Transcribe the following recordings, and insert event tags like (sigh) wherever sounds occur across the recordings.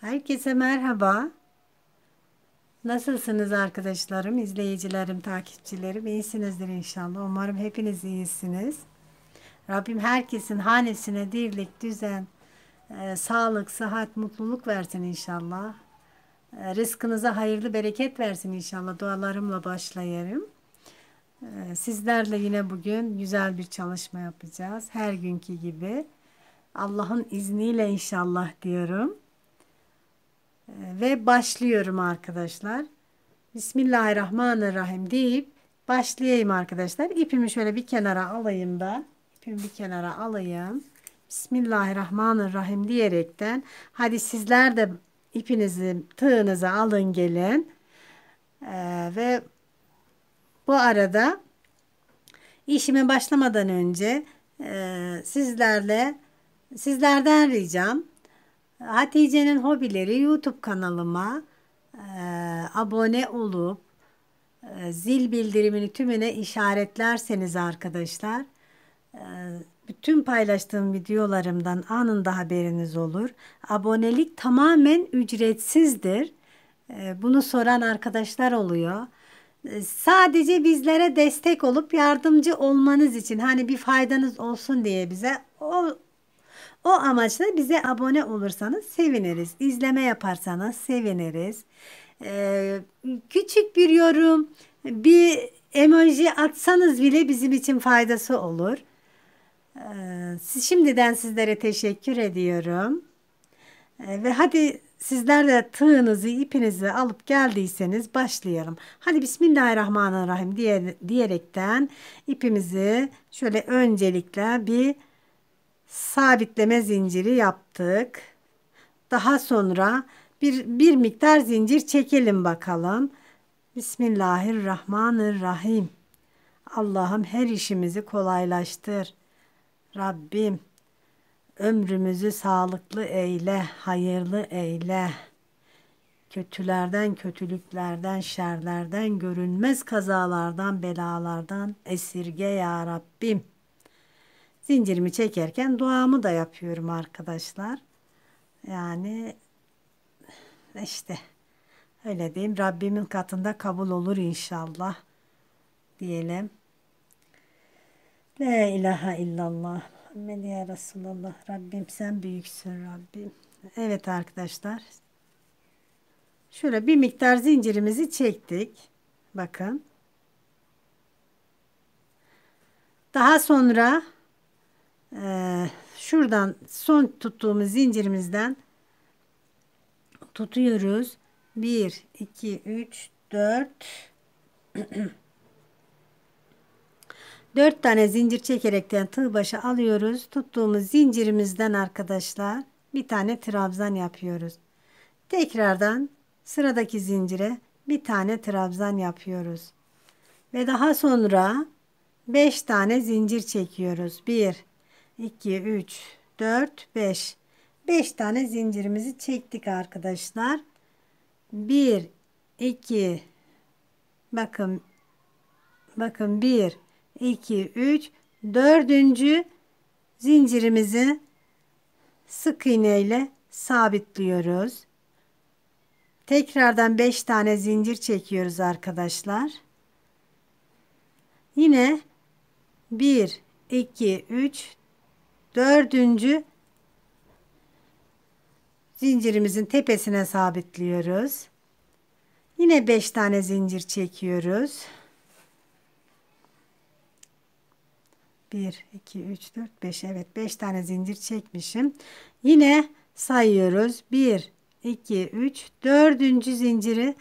Herkese merhaba. Nasılsınız arkadaşlarım, izleyicilerim, takipçilerim? İyisinizdir inşallah. Umarım hepiniz iyisiniz. Rabbim herkesin hanesine dirlik, düzen, e, sağlık, sıhhat, mutluluk versin inşallah. E, rızkınıza hayırlı bereket versin inşallah. Dualarımla başlayalım. E, sizlerle yine bugün güzel bir çalışma yapacağız. Her günkü gibi. Allah'ın izniyle inşallah diyorum. Ee, ve başlıyorum arkadaşlar. Bismillahirrahmanirrahim deyip başlayayım arkadaşlar. İpimi şöyle bir kenara alayım da ipimi bir kenara alayım. Bismillahirrahmanirrahim diyerekten hadi sizler de ipinizi tığınızı alın gelin. Ee, ve bu arada işime başlamadan önce e, sizlerle sizlerden ricam Hatice'nin hobileri YouTube kanalıma e, abone olup e, zil bildirimini tümüne işaretlerseniz arkadaşlar e, bütün paylaştığım videolarımdan anında haberiniz olur. Abonelik tamamen ücretsizdir. E, bunu soran arkadaşlar oluyor. E, sadece bizlere destek olup yardımcı olmanız için hani bir faydanız olsun diye bize o o amaçla bize abone olursanız seviniriz. İzleme yaparsanız seviniriz. Ee, küçük bir yorum, bir emoji atsanız bile bizim için faydası olur. Ee, şimdiden sizlere teşekkür ediyorum. Ee, ve hadi sizler de tığınızı, ipinizi alıp geldiyseniz başlayalım. Hadi Bismillahirrahmanirrahim diye, diyerekten ipimizi şöyle öncelikle bir sabitleme zinciri yaptık. Daha sonra bir, bir miktar zincir çekelim bakalım. Bismillahirrahmanirrahim. Allah'ım her işimizi kolaylaştır. Rabbim ömrümüzü sağlıklı eyle, hayırlı eyle. Kötülerden, kötülüklerden, şerlerden, görünmez kazalardan, belalardan esirge ya Rabbim.'' zincirimi çekerken duamı da yapıyorum arkadaşlar. Yani işte öyle diyeyim Rabbimin katında kabul olur inşallah diyelim. La ilahe illallah. Muhammed ya Resulallah. Rabbim sen büyüksün Rabbim. Evet arkadaşlar. Şöyle bir miktar zincirimizi çektik. Bakın. Daha sonra ee, şuradan son tuttuğumuz zincirimizden tutuyoruz. 1, 2, 3, 4 4 tane zincir çekerekten tığ başı alıyoruz. Tuttuğumuz zincirimizden arkadaşlar bir tane trabzan yapıyoruz. Tekrardan sıradaki zincire bir tane trabzan yapıyoruz. Ve daha sonra 5 tane zincir çekiyoruz. 1 2, 3, 4, 5. 5 tane zincirimizi çektik arkadaşlar. 1, 2, bakın, bakın 1, 2, 3, 4. zincirimizi sık iğne ile sabitliyoruz. Tekrardan 5 tane zincir çekiyoruz arkadaşlar. Yine 1, 2, 3, dördüncü zincirimizin tepesine sabitliyoruz. Yine beş tane zincir çekiyoruz. Bir iki üç dört beş Evet beş tane zincir çekmişim. Yine sayıyoruz. Bir iki üç dördüncü zinciri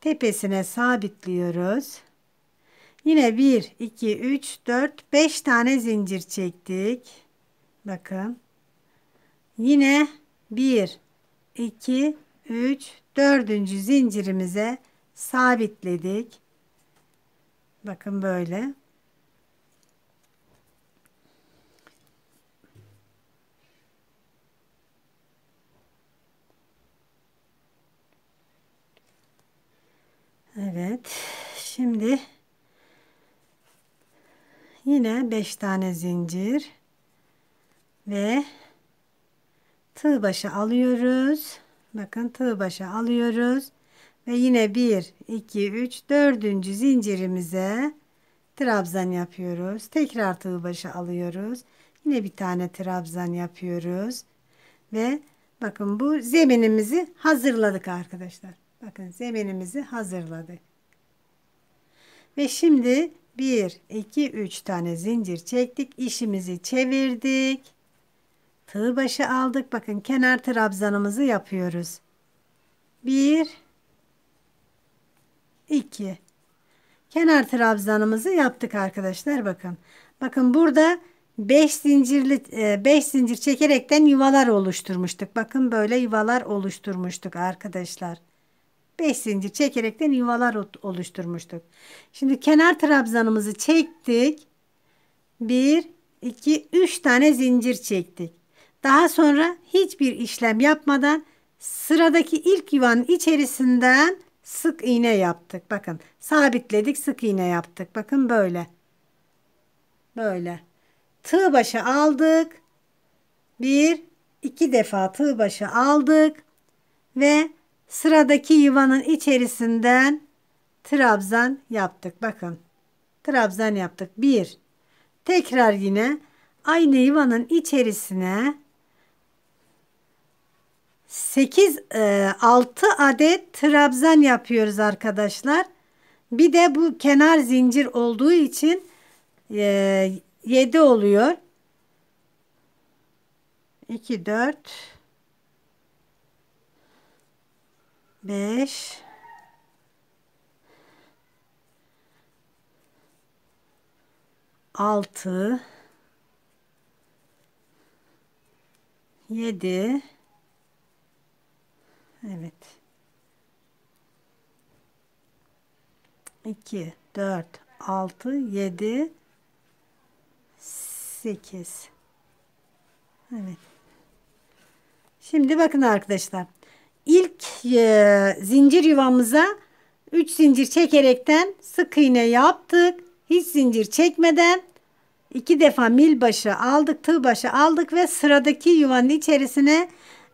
tepesine sabitliyoruz. Yine bir iki üç dört beş tane zincir çektik. Bakın. Yine 1, 2, 3, 4. zincirimize sabitledik. Bakın böyle. Evet. Şimdi yine 5 tane zincir ve tığ başı alıyoruz. Bakın tığ başı alıyoruz. Ve yine 1, 2, 3, 4. zincirimize trabzan yapıyoruz. Tekrar tığ başı alıyoruz. Yine bir tane trabzan yapıyoruz. Ve bakın bu zeminimizi hazırladık arkadaşlar. Bakın zeminimizi hazırladık. Ve şimdi 1, 2, 3 tane zincir çektik. İşimizi çevirdik. Tığ başı aldık. Bakın kenar trabzanımızı yapıyoruz. 1 2 Kenar trabzanımızı yaptık arkadaşlar bakın. Bakın burada 5 zincirli 5 e, zincir çekerekten yuvalar oluşturmuştuk. Bakın böyle yuvalar oluşturmuştuk arkadaşlar. 5 zincir çekerekten yuvalar oluşturmuştuk. Şimdi kenar trabzanımızı çektik. 1 2 3 tane zincir çektik. Daha sonra hiçbir işlem yapmadan sıradaki ilk yuvanın içerisinden sık iğne yaptık. Bakın sabitledik sık iğne yaptık. Bakın böyle. Böyle. Tığ başı aldık. Bir, iki defa tığ başı aldık. Ve sıradaki yuvanın içerisinden trabzan yaptık. Bakın. Trabzan yaptık. Bir. Tekrar yine aynı yuvanın içerisine 8 6 e, adet trabzan yapıyoruz arkadaşlar. Bir de bu kenar zincir olduğu için 7 e, oluyor. 2 4 5 6 7 Evet. 2, 4, 6, 7, 8. Evet. Şimdi bakın arkadaşlar. İlk e, zincir yuvamıza 3 zincir çekerekten sık iğne yaptık. Hiç zincir çekmeden iki defa mil başı aldık, tığ başı aldık ve sıradaki yuvanın içerisine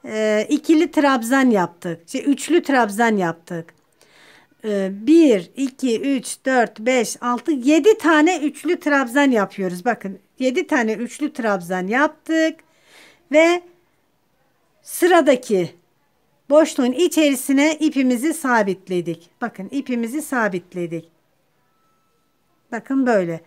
e, ikili trabzan yaptık. Şey, üçlü trabzan yaptık. E, bir, iki, üç, dört, beş, altı, yedi tane üçlü trabzan yapıyoruz. Bakın yedi tane üçlü trabzan yaptık. Ve sıradaki boşluğun içerisine ipimizi sabitledik. Bakın ipimizi sabitledik. Bakın böyle.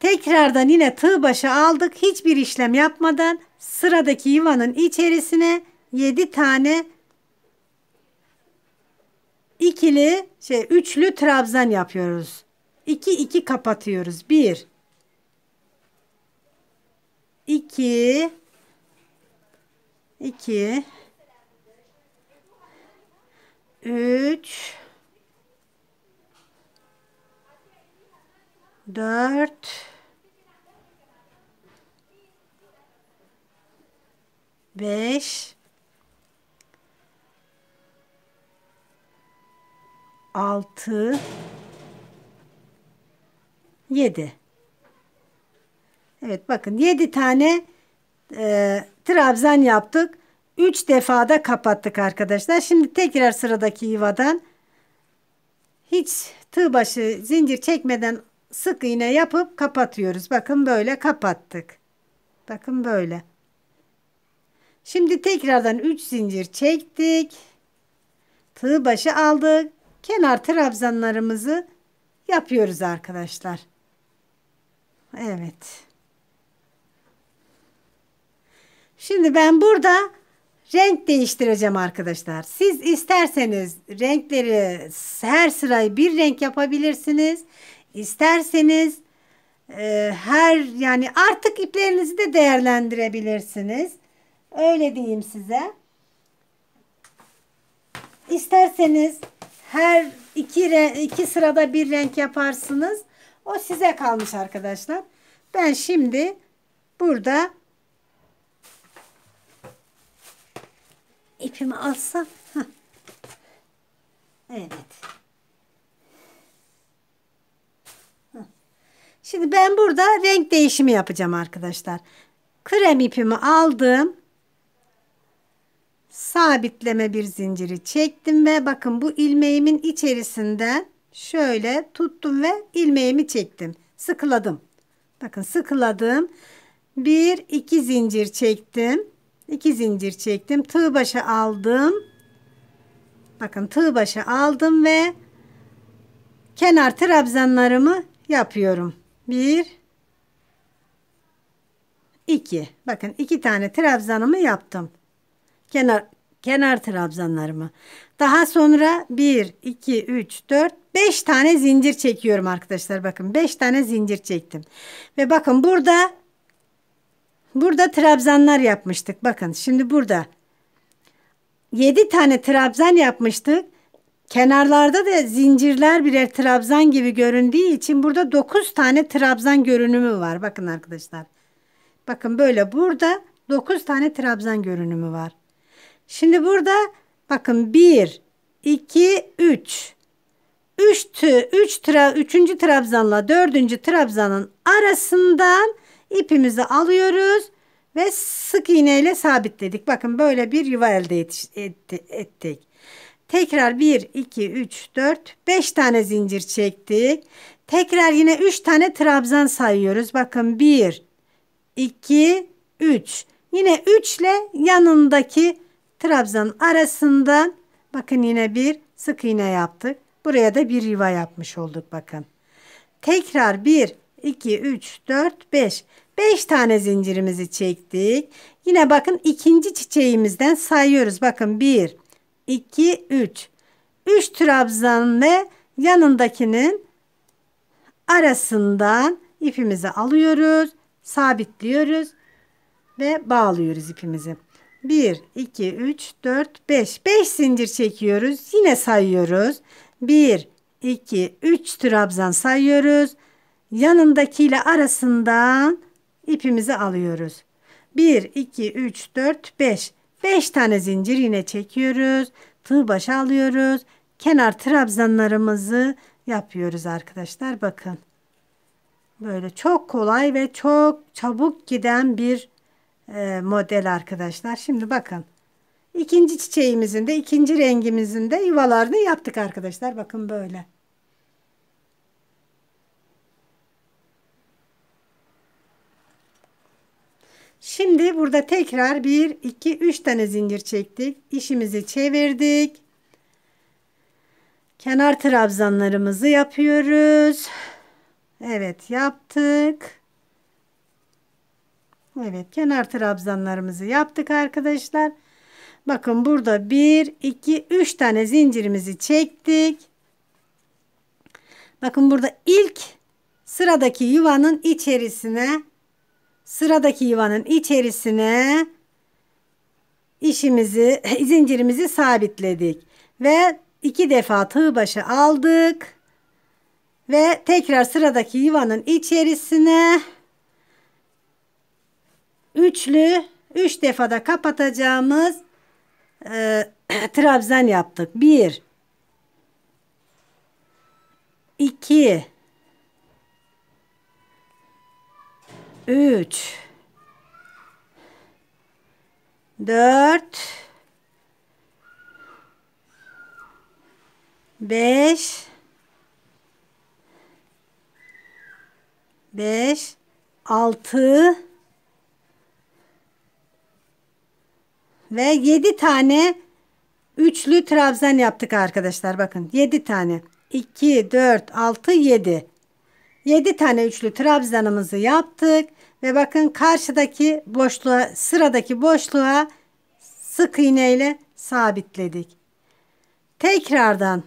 Tekrardan yine tığ başa aldık. Hiçbir işlem yapmadan sıradaki yuvanın içerisine 7 tane ikili şey üçlü trabzan yapıyoruz. 2 2 kapatıyoruz. 1 2 2 3 4 5 6 7 Evet bakın 7 tane e, trabzan yaptık. 3 da kapattık arkadaşlar. Şimdi tekrar sıradaki yuvadan hiç tığ başı zincir çekmeden sık iğne yapıp kapatıyoruz. Bakın böyle kapattık. Bakın böyle. Şimdi tekrardan 3 zincir çektik. Tığ başı aldık. Kenar trabzanlarımızı yapıyoruz arkadaşlar. Evet. Şimdi ben burada renk değiştireceğim arkadaşlar. Siz isterseniz renkleri her sırayı bir renk yapabilirsiniz. İsterseniz e, her yani artık iplerinizi de değerlendirebilirsiniz. Öyle diyeyim size. İsterseniz her iki, iki sırada bir renk yaparsınız. O size kalmış arkadaşlar. Ben şimdi burada ipimi alsam. Evet. Şimdi ben burada renk değişimi yapacağım arkadaşlar. Krem ipimi aldım sabitleme bir zinciri çektim ve bakın bu ilmeğimin içerisinden şöyle tuttum ve ilmeğimi çektim. Sıkıladım. Bakın sıkıladım. Bir iki zincir çektim. iki zincir çektim. Tığ başa aldım. Bakın tığ başa aldım ve kenar trabzanlarımı yapıyorum. Bir, iki. Bakın iki tane trabzanımı yaptım kenar kenar trabzanlarımı. Daha sonra 1, 2, 3, 4, 5 tane zincir çekiyorum arkadaşlar. Bakın 5 tane zincir çektim. Ve bakın burada burada trabzanlar yapmıştık. Bakın şimdi burada 7 tane trabzan yapmıştık. Kenarlarda da zincirler birer trabzan gibi göründüğü için burada 9 tane trabzan görünümü var. Bakın arkadaşlar. Bakın böyle burada 9 tane trabzan görünümü var. Şimdi burada bakın 1, 2, 3. 3 3 3. trabzanla 4. trabzanın arasından ipimizi alıyoruz ve sık iğneyle sabitledik. Bakın böyle bir yuva elde et, et, ettik. Tekrar 1 2 3 4 5 tane zincir çektik. Tekrar yine 3 tane trabzan sayıyoruz. Bakın 1 2 3. Yine 3 ile yanındaki trabzanın arasından bakın yine bir sık iğne yaptık. Buraya da bir yuva yapmış olduk bakın. Tekrar 1, 2, 3, 4, 5. 5 tane zincirimizi çektik. Yine bakın ikinci çiçeğimizden sayıyoruz. Bakın 1, 2, 3. 3 trabzan ve yanındakinin arasından ipimizi alıyoruz. Sabitliyoruz ve bağlıyoruz ipimizi. 1, 2, 3, 4, 5. 5 zincir çekiyoruz. Yine sayıyoruz. 1, 2, 3 trabzan sayıyoruz. Yanındakiyle arasından ipimizi alıyoruz. 1, 2, 3, 4, 5. 5 tane zincir yine çekiyoruz. Tığ başı alıyoruz. Kenar trabzanlarımızı yapıyoruz arkadaşlar. Bakın. Böyle çok kolay ve çok çabuk giden bir e, model arkadaşlar. Şimdi bakın. İkinci çiçeğimizin de ikinci rengimizin de yuvalarını yaptık arkadaşlar. Bakın böyle. Şimdi burada tekrar 1, 2, 3 tane zincir çektik. İşimizi çevirdik. Kenar trabzanlarımızı yapıyoruz. Evet yaptık. Evet kenar trabzanlarımızı yaptık arkadaşlar. Bakın burada 1, 2, 3 tane zincirimizi çektik. Bakın burada ilk sıradaki yuvanın içerisine sıradaki yuvanın içerisine işimizi (laughs) zincirimizi sabitledik ve iki defa tığ başı aldık ve tekrar sıradaki yuvanın içerisine üçlü üç defada kapatacağımız e, (clears throat) trabzan yaptık. Bir, iki, üç, dört, beş, beş, altı, ve 7 tane üçlü trabzan yaptık arkadaşlar. Bakın 7 tane. 2, 4, 6, 7. 7 tane üçlü trabzanımızı yaptık. Ve bakın karşıdaki boşluğa, sıradaki boşluğa sık iğne ile sabitledik. Tekrardan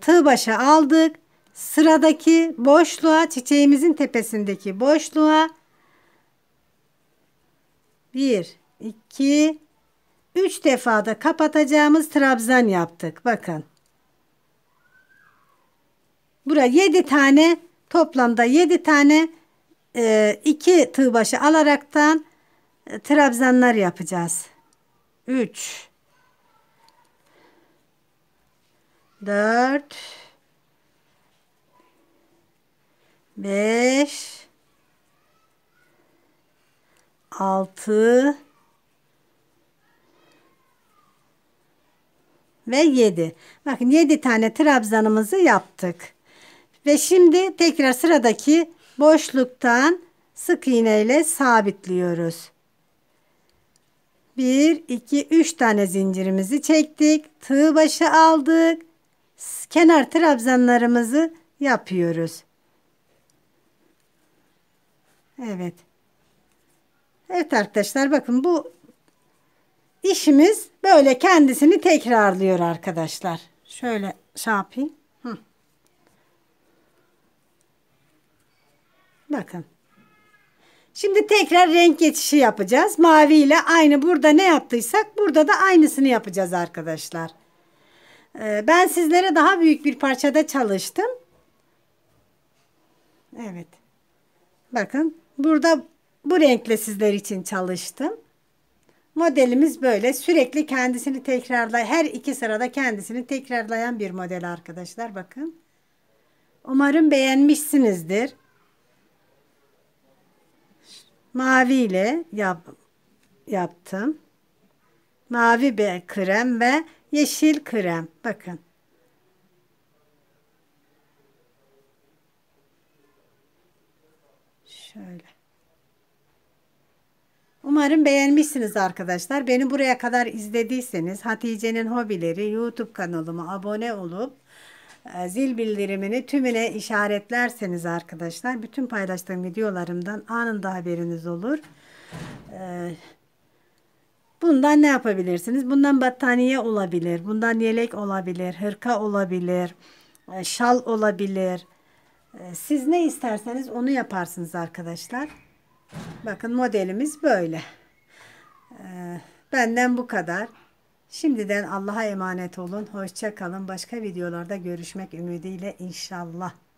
tığ başa aldık. Sıradaki boşluğa, çiçeğimizin tepesindeki boşluğa 1 2, 3 defada kapatacağımız trabzan yaptık. Bakın. Buraya 7 tane toplamda 7 tane e, iki tığ başı alaraktan e, trabzanlar yapacağız. 3 4 5 6 ve 7. Bakın 7 tane trabzanımızı yaptık. Ve şimdi tekrar sıradaki boşluktan sık iğne ile sabitliyoruz. 1, 2, 3 tane zincirimizi çektik. Tığ başı aldık. Kenar trabzanlarımızı yapıyoruz. Evet. Evet arkadaşlar bakın bu işimiz Böyle kendisini tekrarlıyor arkadaşlar. Şöyle şey yapayım. Hı. Bakın. Şimdi tekrar renk geçişi yapacağız. Mavi ile aynı burada ne yaptıysak burada da aynısını yapacağız arkadaşlar. Ee, ben sizlere daha büyük bir parçada çalıştım. Evet. Bakın burada bu renkle sizler için çalıştım. Modelimiz böyle sürekli kendisini tekrarlay her iki sırada kendisini tekrarlayan bir model arkadaşlar bakın. Umarım beğenmişsinizdir. Mavi ile yap, yaptım. Mavi bir krem ve yeşil krem. Bakın. Şöyle. Umarım beğenmişsiniz arkadaşlar. Beni buraya kadar izlediyseniz Hatice'nin hobileri YouTube kanalıma abone olup e, zil bildirimini tümüne işaretlerseniz arkadaşlar bütün paylaştığım videolarımdan anında haberiniz olur. E, bundan ne yapabilirsiniz? Bundan battaniye olabilir, bundan yelek olabilir, hırka olabilir, e, şal olabilir. Siz ne isterseniz onu yaparsınız arkadaşlar. Bakın modelimiz böyle. Ee, benden bu kadar. Şimdiden Allah'a emanet olun. Hoşça kalın. Başka videolarda görüşmek ümidiyle inşallah.